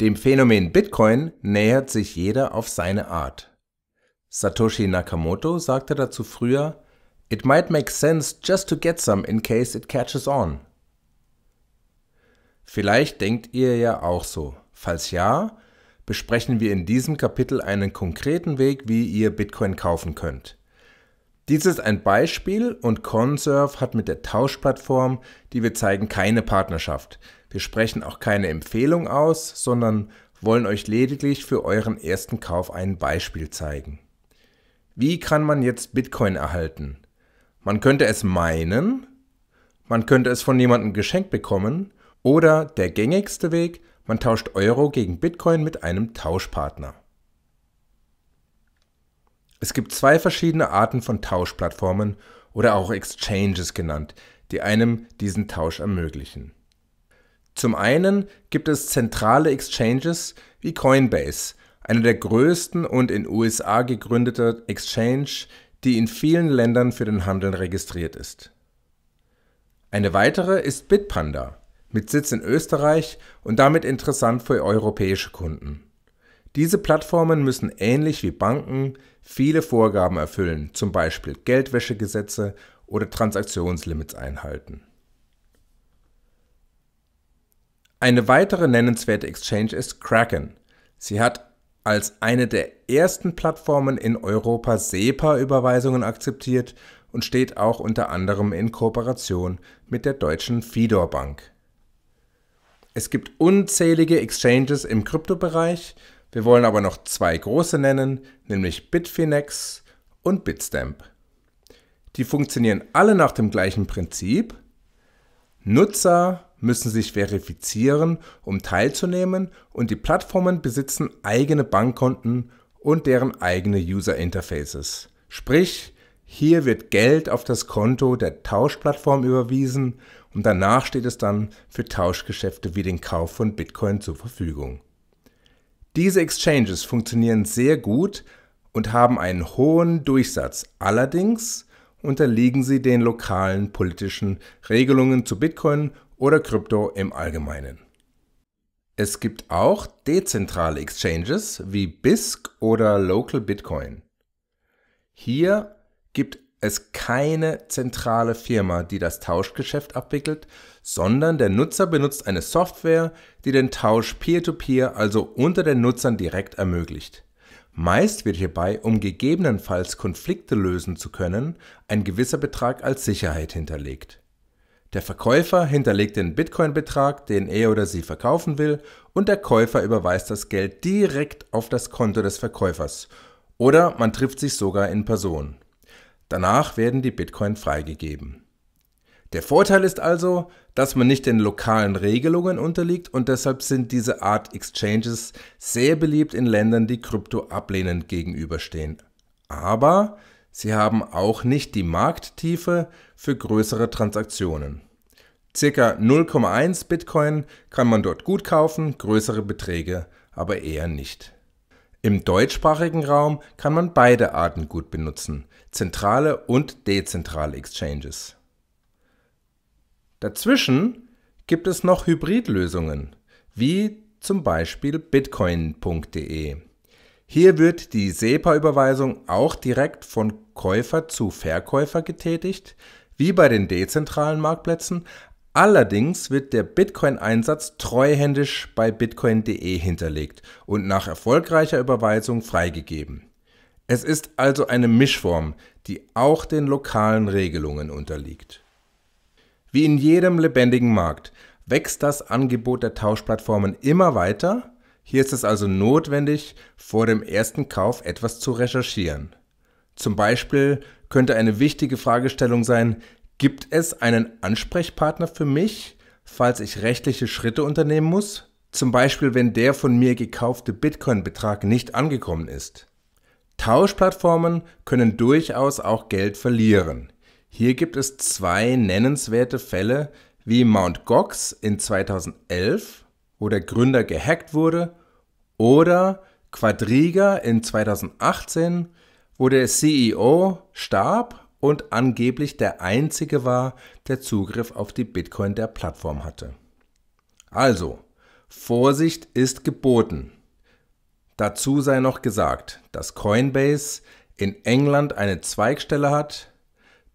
Dem Phänomen Bitcoin nähert sich jeder auf seine Art. Satoshi Nakamoto sagte dazu früher, It might make sense just to get some in case it catches on. Vielleicht denkt ihr ja auch so. Falls ja, besprechen wir in diesem Kapitel einen konkreten Weg, wie ihr Bitcoin kaufen könnt. Dies ist ein Beispiel und Conserve hat mit der Tauschplattform, die wir zeigen, keine Partnerschaft. Wir sprechen auch keine Empfehlung aus, sondern wollen euch lediglich für euren ersten Kauf ein Beispiel zeigen. Wie kann man jetzt Bitcoin erhalten? Man könnte es meinen, man könnte es von jemandem geschenkt bekommen oder der gängigste Weg, man tauscht Euro gegen Bitcoin mit einem Tauschpartner. Es gibt zwei verschiedene Arten von Tauschplattformen oder auch Exchanges genannt, die einem diesen Tausch ermöglichen. Zum einen gibt es zentrale Exchanges wie Coinbase, einer der größten und in USA gegründete Exchange, die in vielen Ländern für den Handel registriert ist. Eine weitere ist Bitpanda, mit Sitz in Österreich und damit interessant für europäische Kunden. Diese Plattformen müssen ähnlich wie Banken viele Vorgaben erfüllen, zum Beispiel Geldwäschegesetze oder Transaktionslimits einhalten. Eine weitere nennenswerte Exchange ist Kraken. Sie hat als eine der ersten Plattformen in Europa SEPA-Überweisungen akzeptiert und steht auch unter anderem in Kooperation mit der deutschen Fidor Bank. Es gibt unzählige Exchanges im Kryptobereich, wir wollen aber noch zwei große nennen, nämlich Bitfinex und Bitstamp. Die funktionieren alle nach dem gleichen Prinzip. Nutzer müssen sich verifizieren, um teilzunehmen und die Plattformen besitzen eigene Bankkonten und deren eigene User Interfaces. Sprich, hier wird Geld auf das Konto der Tauschplattform überwiesen und danach steht es dann für Tauschgeschäfte wie den Kauf von Bitcoin zur Verfügung. Diese Exchanges funktionieren sehr gut und haben einen hohen Durchsatz. Allerdings unterliegen sie den lokalen politischen Regelungen zu Bitcoin oder Krypto im Allgemeinen. Es gibt auch dezentrale Exchanges wie BISC oder Local Bitcoin. Hier gibt es keine zentrale Firma, die das Tauschgeschäft abwickelt, sondern der Nutzer benutzt eine Software, die den Tausch peer-to-peer, -peer, also unter den Nutzern direkt ermöglicht. Meist wird hierbei, um gegebenenfalls Konflikte lösen zu können, ein gewisser Betrag als Sicherheit hinterlegt. Der Verkäufer hinterlegt den Bitcoin-Betrag, den er oder sie verkaufen will, und der Käufer überweist das Geld direkt auf das Konto des Verkäufers. Oder man trifft sich sogar in Person. Danach werden die Bitcoin freigegeben. Der Vorteil ist also, dass man nicht den lokalen Regelungen unterliegt und deshalb sind diese Art Exchanges sehr beliebt in Ländern, die Krypto ablehnend gegenüberstehen. Aber Sie haben auch nicht die Markttiefe für größere Transaktionen. Circa 0,1 Bitcoin kann man dort gut kaufen, größere Beträge aber eher nicht. Im deutschsprachigen Raum kann man beide Arten gut benutzen, zentrale und dezentrale Exchanges. Dazwischen gibt es noch Hybridlösungen, wie zum Beispiel bitcoin.de. Hier wird die SEPA-Überweisung auch direkt von Käufer zu Verkäufer getätigt, wie bei den dezentralen Marktplätzen. Allerdings wird der Bitcoin-Einsatz treuhändisch bei bitcoin.de hinterlegt und nach erfolgreicher Überweisung freigegeben. Es ist also eine Mischform, die auch den lokalen Regelungen unterliegt. Wie in jedem lebendigen Markt wächst das Angebot der Tauschplattformen immer weiter hier ist es also notwendig, vor dem ersten Kauf etwas zu recherchieren. Zum Beispiel könnte eine wichtige Fragestellung sein, gibt es einen Ansprechpartner für mich, falls ich rechtliche Schritte unternehmen muss? Zum Beispiel, wenn der von mir gekaufte Bitcoin-Betrag nicht angekommen ist. Tauschplattformen können durchaus auch Geld verlieren. Hier gibt es zwei nennenswerte Fälle wie Mt. Gox in 2011 wo der Gründer gehackt wurde oder Quadriga in 2018, wo der CEO starb und angeblich der einzige war, der Zugriff auf die Bitcoin der Plattform hatte. Also, Vorsicht ist geboten. Dazu sei noch gesagt, dass Coinbase in England eine Zweigstelle hat,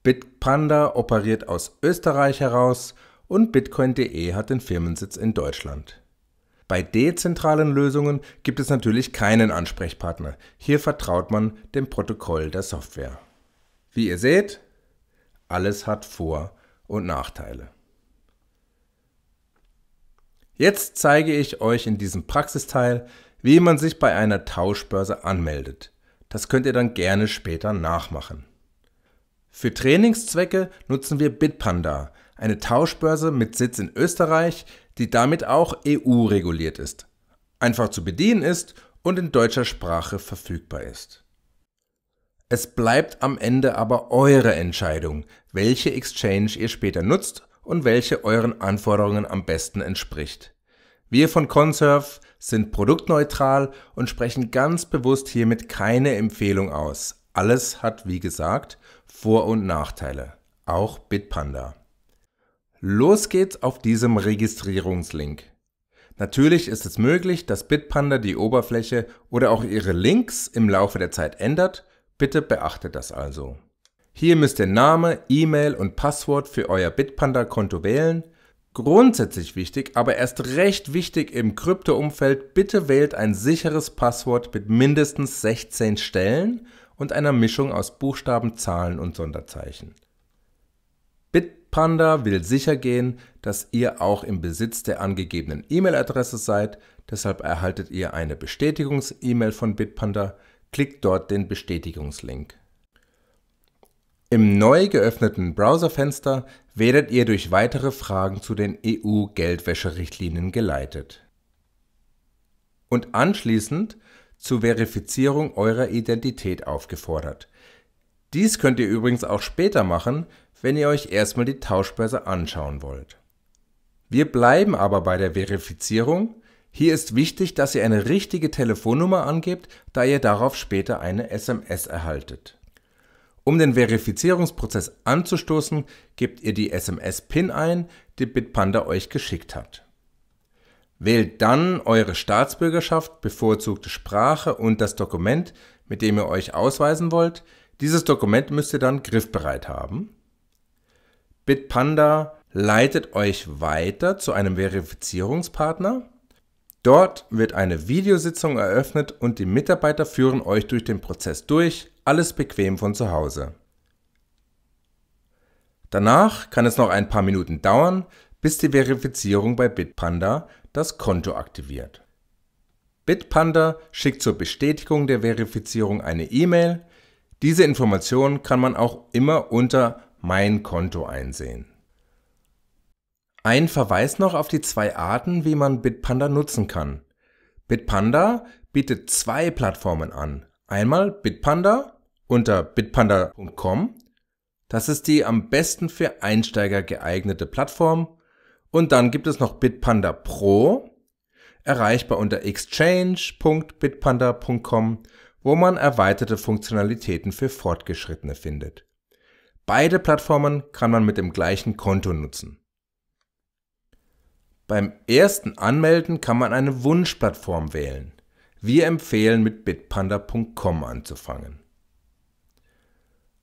Bitpanda operiert aus Österreich heraus und Bitcoin.de hat den Firmensitz in Deutschland. Bei dezentralen Lösungen gibt es natürlich keinen Ansprechpartner. Hier vertraut man dem Protokoll der Software. Wie ihr seht, alles hat Vor- und Nachteile. Jetzt zeige ich euch in diesem Praxisteil, wie man sich bei einer Tauschbörse anmeldet. Das könnt ihr dann gerne später nachmachen. Für Trainingszwecke nutzen wir Bitpanda, eine Tauschbörse mit Sitz in Österreich, die damit auch EU-reguliert ist, einfach zu bedienen ist und in deutscher Sprache verfügbar ist. Es bleibt am Ende aber eure Entscheidung, welche Exchange ihr später nutzt und welche euren Anforderungen am besten entspricht. Wir von Conserve sind produktneutral und sprechen ganz bewusst hiermit keine Empfehlung aus. Alles hat, wie gesagt, Vor- und Nachteile, auch Bitpanda. Los geht's auf diesem Registrierungslink. Natürlich ist es möglich, dass Bitpanda die Oberfläche oder auch ihre Links im Laufe der Zeit ändert, bitte beachtet das also. Hier müsst ihr Name, E-Mail und Passwort für euer Bitpanda-Konto wählen. Grundsätzlich wichtig, aber erst recht wichtig im Krypto-Umfeld, bitte wählt ein sicheres Passwort mit mindestens 16 Stellen und einer Mischung aus Buchstaben, Zahlen und Sonderzeichen. Panda will sicher gehen, dass ihr auch im Besitz der angegebenen E-Mail-Adresse seid, deshalb erhaltet ihr eine Bestätigungs-E-Mail von Bitpanda, klickt dort den Bestätigungslink. Im neu geöffneten Browserfenster werdet ihr durch weitere Fragen zu den EU-Geldwäscherichtlinien geleitet. Und anschließend zur Verifizierung eurer Identität aufgefordert. Dies könnt ihr übrigens auch später machen, wenn ihr euch erstmal die Tauschbörse anschauen wollt. Wir bleiben aber bei der Verifizierung. Hier ist wichtig, dass ihr eine richtige Telefonnummer angebt, da ihr darauf später eine SMS erhaltet. Um den Verifizierungsprozess anzustoßen, gebt ihr die SMS-PIN ein, die Bitpanda euch geschickt hat. Wählt dann eure Staatsbürgerschaft, bevorzugte Sprache und das Dokument, mit dem ihr euch ausweisen wollt. Dieses Dokument müsst ihr dann griffbereit haben. Bitpanda leitet euch weiter zu einem Verifizierungspartner. Dort wird eine Videositzung eröffnet und die Mitarbeiter führen euch durch den Prozess durch, alles bequem von zu Hause. Danach kann es noch ein paar Minuten dauern, bis die Verifizierung bei Bitpanda das Konto aktiviert. Bitpanda schickt zur Bestätigung der Verifizierung eine E-Mail. Diese Information kann man auch immer unter mein Konto einsehen. Ein Verweis noch auf die zwei Arten, wie man Bitpanda nutzen kann. Bitpanda bietet zwei Plattformen an. Einmal Bitpanda unter bitpanda.com. Das ist die am besten für Einsteiger geeignete Plattform. Und dann gibt es noch Bitpanda Pro, erreichbar unter exchange.bitpanda.com, wo man erweiterte Funktionalitäten für Fortgeschrittene findet. Beide Plattformen kann man mit dem gleichen Konto nutzen. Beim ersten Anmelden kann man eine Wunschplattform wählen. Wir empfehlen mit bitpanda.com anzufangen.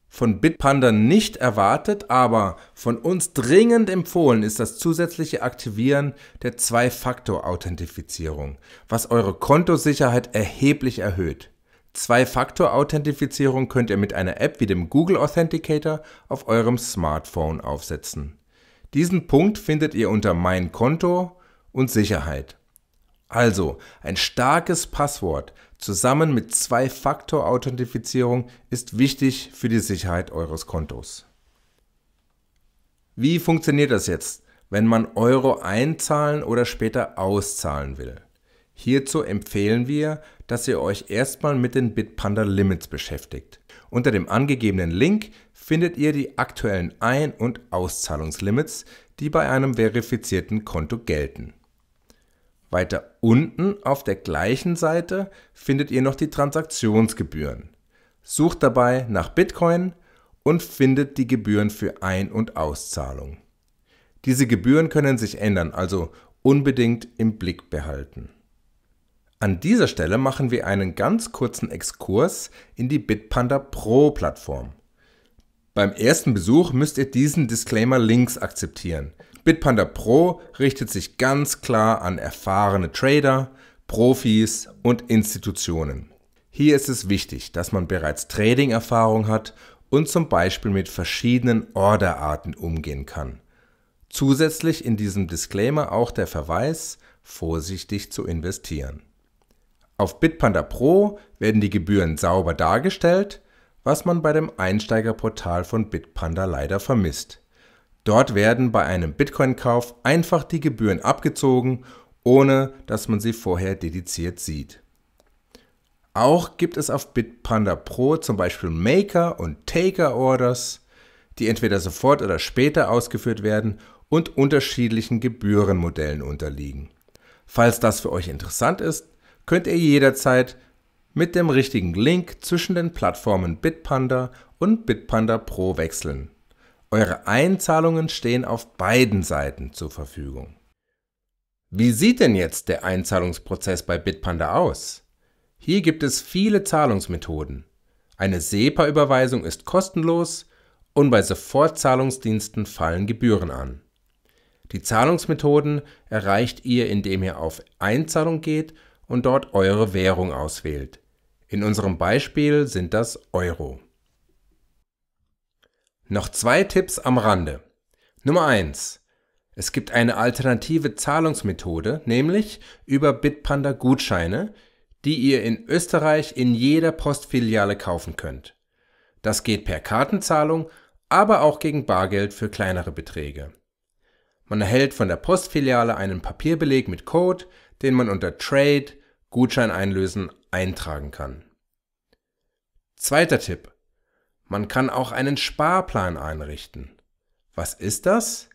Von Bitpanda nicht erwartet, aber von uns dringend empfohlen ist das zusätzliche Aktivieren der Zwei-Faktor-Authentifizierung, was eure Kontosicherheit erheblich erhöht. Zwei-Faktor-Authentifizierung könnt ihr mit einer App wie dem Google Authenticator auf eurem Smartphone aufsetzen. Diesen Punkt findet ihr unter Mein Konto und Sicherheit. Also, ein starkes Passwort zusammen mit Zwei-Faktor-Authentifizierung ist wichtig für die Sicherheit eures Kontos. Wie funktioniert das jetzt, wenn man Euro einzahlen oder später auszahlen will? Hierzu empfehlen wir, dass ihr euch erstmal mit den Bitpanda Limits beschäftigt. Unter dem angegebenen Link findet ihr die aktuellen Ein- und Auszahlungslimits, die bei einem verifizierten Konto gelten. Weiter unten auf der gleichen Seite findet ihr noch die Transaktionsgebühren. Sucht dabei nach Bitcoin und findet die Gebühren für Ein- und Auszahlung. Diese Gebühren können sich ändern, also unbedingt im Blick behalten. An dieser Stelle machen wir einen ganz kurzen Exkurs in die Bitpanda Pro Plattform. Beim ersten Besuch müsst ihr diesen Disclaimer links akzeptieren. Bitpanda Pro richtet sich ganz klar an erfahrene Trader, Profis und Institutionen. Hier ist es wichtig, dass man bereits Trading-Erfahrung hat und zum Beispiel mit verschiedenen Orderarten umgehen kann. Zusätzlich in diesem Disclaimer auch der Verweis, vorsichtig zu investieren. Auf Bitpanda Pro werden die Gebühren sauber dargestellt, was man bei dem Einsteigerportal von Bitpanda leider vermisst. Dort werden bei einem Bitcoin-Kauf einfach die Gebühren abgezogen, ohne dass man sie vorher dediziert sieht. Auch gibt es auf Bitpanda Pro zum Beispiel Maker- und Taker-Orders, die entweder sofort oder später ausgeführt werden und unterschiedlichen Gebührenmodellen unterliegen. Falls das für euch interessant ist, könnt ihr jederzeit mit dem richtigen Link zwischen den Plattformen Bitpanda und Bitpanda Pro wechseln. Eure Einzahlungen stehen auf beiden Seiten zur Verfügung. Wie sieht denn jetzt der Einzahlungsprozess bei Bitpanda aus? Hier gibt es viele Zahlungsmethoden. Eine SEPA-Überweisung ist kostenlos und bei Sofortzahlungsdiensten fallen Gebühren an. Die Zahlungsmethoden erreicht ihr, indem ihr auf Einzahlung geht und dort eure Währung auswählt. In unserem Beispiel sind das Euro. Noch zwei Tipps am Rande. Nummer eins: Es gibt eine alternative Zahlungsmethode, nämlich über Bitpanda Gutscheine, die ihr in Österreich in jeder Postfiliale kaufen könnt. Das geht per Kartenzahlung, aber auch gegen Bargeld für kleinere Beträge. Man erhält von der Postfiliale einen Papierbeleg mit Code, den man unter Trade Gutschein einlösen eintragen kann. Zweiter Tipp. Man kann auch einen Sparplan einrichten. Was ist das?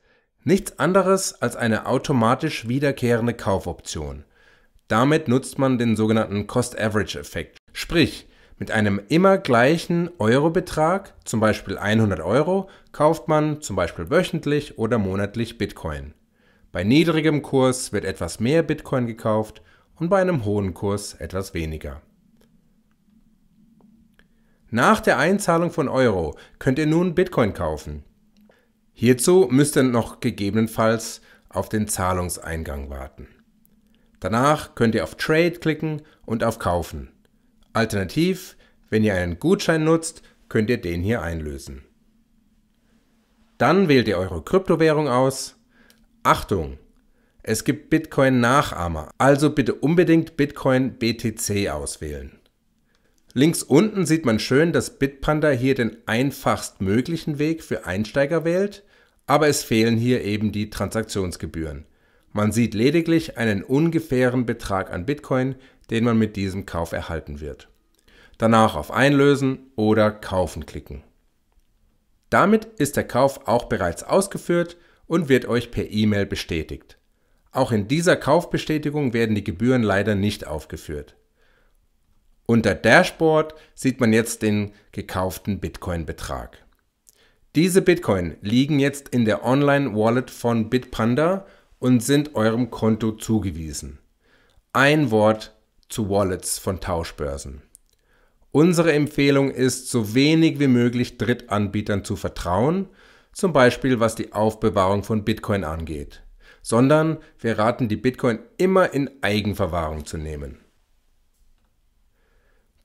Nichts anderes als eine automatisch wiederkehrende Kaufoption. Damit nutzt man den sogenannten Cost-Average-Effekt. Sprich, mit einem immer gleichen Eurobetrag, zum Beispiel 100 Euro, kauft man zum Beispiel wöchentlich oder monatlich Bitcoin. Bei niedrigem Kurs wird etwas mehr Bitcoin gekauft und bei einem hohen Kurs etwas weniger. Nach der Einzahlung von Euro könnt ihr nun Bitcoin kaufen. Hierzu müsst ihr noch gegebenenfalls auf den Zahlungseingang warten. Danach könnt ihr auf Trade klicken und auf Kaufen. Alternativ, wenn ihr einen Gutschein nutzt, könnt ihr den hier einlösen. Dann wählt ihr eure Kryptowährung aus. Achtung, es gibt Bitcoin-Nachahmer, also bitte unbedingt Bitcoin BTC auswählen. Links unten sieht man schön, dass Bitpanda hier den einfachst möglichen Weg für Einsteiger wählt, aber es fehlen hier eben die Transaktionsgebühren. Man sieht lediglich einen ungefähren Betrag an Bitcoin, den man mit diesem Kauf erhalten wird. Danach auf Einlösen oder Kaufen klicken. Damit ist der Kauf auch bereits ausgeführt und wird euch per E-Mail bestätigt. Auch in dieser Kaufbestätigung werden die Gebühren leider nicht aufgeführt. Unter Dashboard sieht man jetzt den gekauften Bitcoin-Betrag. Diese Bitcoin liegen jetzt in der Online-Wallet von Bitpanda und sind eurem Konto zugewiesen. Ein Wort zu Wallets von Tauschbörsen. Unsere Empfehlung ist, so wenig wie möglich Drittanbietern zu vertrauen, zum Beispiel was die Aufbewahrung von Bitcoin angeht sondern wir raten, die Bitcoin immer in Eigenverwahrung zu nehmen.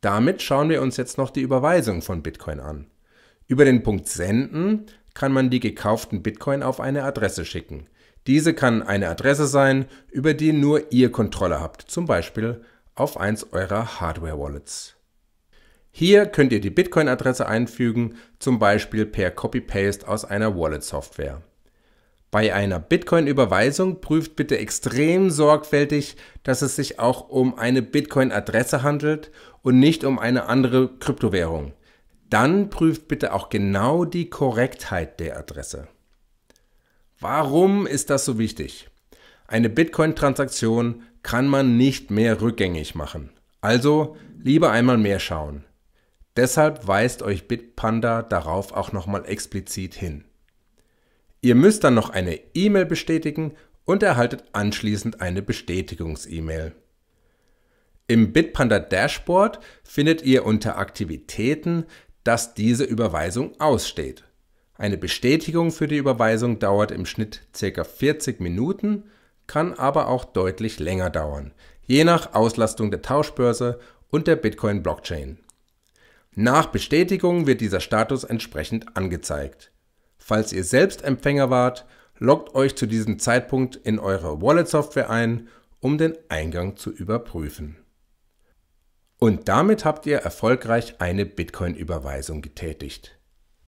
Damit schauen wir uns jetzt noch die Überweisung von Bitcoin an. Über den Punkt Senden kann man die gekauften Bitcoin auf eine Adresse schicken. Diese kann eine Adresse sein, über die nur ihr Kontrolle habt, zum Beispiel auf eins eurer Hardware-Wallets. Hier könnt ihr die Bitcoin-Adresse einfügen, zum Beispiel per Copy-Paste aus einer Wallet-Software. Bei einer Bitcoin-Überweisung prüft bitte extrem sorgfältig, dass es sich auch um eine Bitcoin-Adresse handelt und nicht um eine andere Kryptowährung. Dann prüft bitte auch genau die Korrektheit der Adresse. Warum ist das so wichtig? Eine Bitcoin-Transaktion kann man nicht mehr rückgängig machen. Also lieber einmal mehr schauen. Deshalb weist euch Bitpanda darauf auch nochmal explizit hin. Ihr müsst dann noch eine E-Mail bestätigen und erhaltet anschließend eine Bestätigungs-E-Mail. Im Bitpanda Dashboard findet ihr unter Aktivitäten, dass diese Überweisung aussteht. Eine Bestätigung für die Überweisung dauert im Schnitt ca. 40 Minuten, kann aber auch deutlich länger dauern, je nach Auslastung der Tauschbörse und der Bitcoin-Blockchain. Nach Bestätigung wird dieser Status entsprechend angezeigt. Falls ihr selbst Empfänger wart, loggt euch zu diesem Zeitpunkt in eure Wallet-Software ein, um den Eingang zu überprüfen. Und damit habt ihr erfolgreich eine Bitcoin-Überweisung getätigt.